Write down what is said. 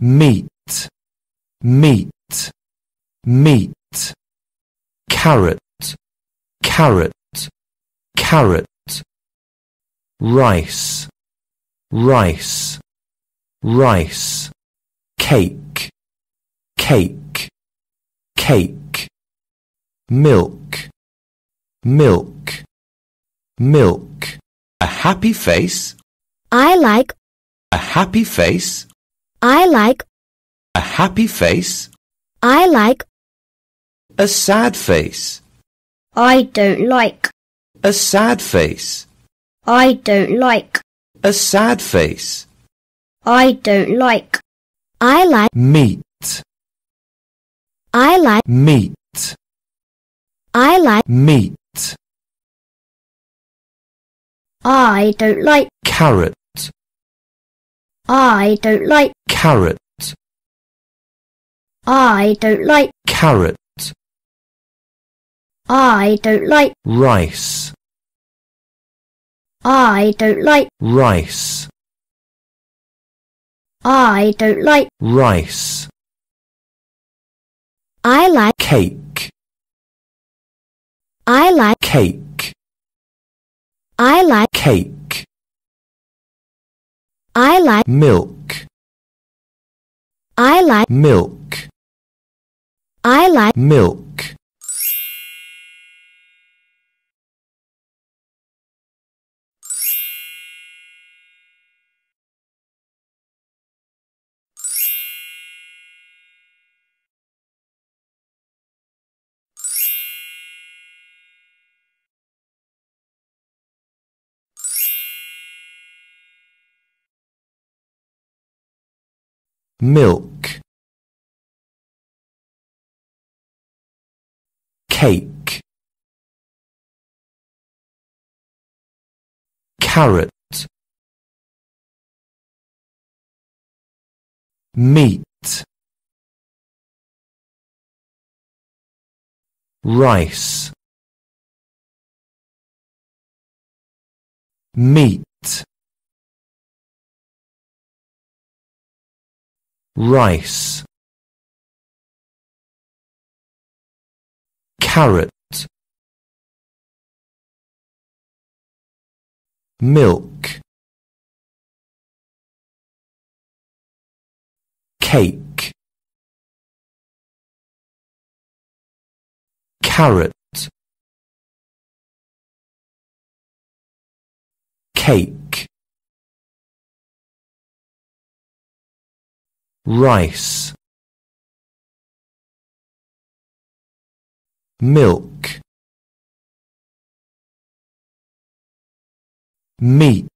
meat, meat, meat. Carrot, carrot, carrot. Rice, rice, rice. Cake, cake, cake. Milk, milk, milk. A happy face. I like a happy face. I like a happy face. I like a sad face. I don't like a sad face. I don't like a sad face. I don't like. I like meat. I like meat. I like meat. I don't like carrot. I don't like carrot. I don't like carrot. I don't like rice. I don't like rice. I don't like rice. I like cake. I like cake. I like cake like milk. I like milk. I like milk. milk cake carrot meat rice meat rice carrot milk cake carrot cake rice milk meat